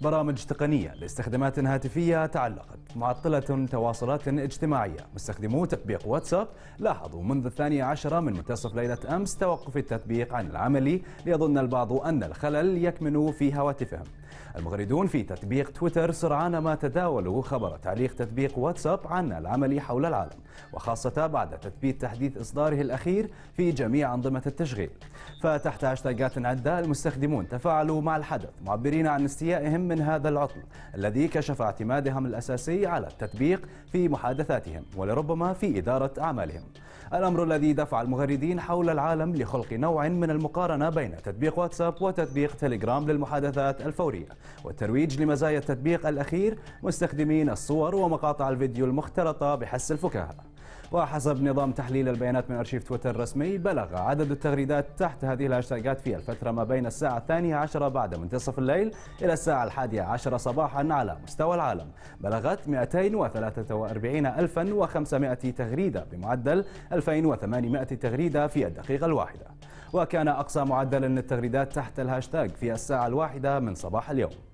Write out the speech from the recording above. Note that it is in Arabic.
برامج تقنية لاستخدامات هاتفية تعلقت معطلة تواصلات اجتماعية مستخدمو تطبيق واتساب لاحظوا منذ الثانية عشرة من منتصف ليلة أمس توقف التطبيق عن العمل ليظن البعض أن الخلل يكمن في هواتفهم المغردون في تطبيق تويتر سرعان ما تداولوا خبر تعليق تطبيق واتساب عن العمل حول العالم وخاصة بعد تثبيت تحديث إصداره الأخير في جميع أنظمة التشغيل فتحت هاشتاجات عدة المستخدمون تفاعلوا مع الحدث معبرين عن استيائهم من هذا العطل الذي كشف اعتمادهم الأساسي على التطبيق في محادثاتهم ولربما في إدارة أعمالهم الأمر الذي دفع المغردين حول العالم لخلق نوع من المقارنة بين تطبيق واتساب وتطبيق تليجرام للمحادثات الفورية والترويج لمزايا التطبيق الأخير مستخدمين الصور ومقاطع الفيديو المختلطة بحس الفكاهة وحسب نظام تحليل البيانات من أرشيف تويتر الرسمي بلغ عدد التغريدات تحت هذه الهاشتاجات في الفترة ما بين الساعة الثانية عشرة بعد منتصف الليل إلى الساعة الحادية عشرة صباحا على مستوى العالم بلغت 243500 تغريدة بمعدل 2800 تغريدة في الدقيقة الواحدة وكان أقصى معدل للتغريدات تحت الهاشتاج في الساعة الواحدة من صباح اليوم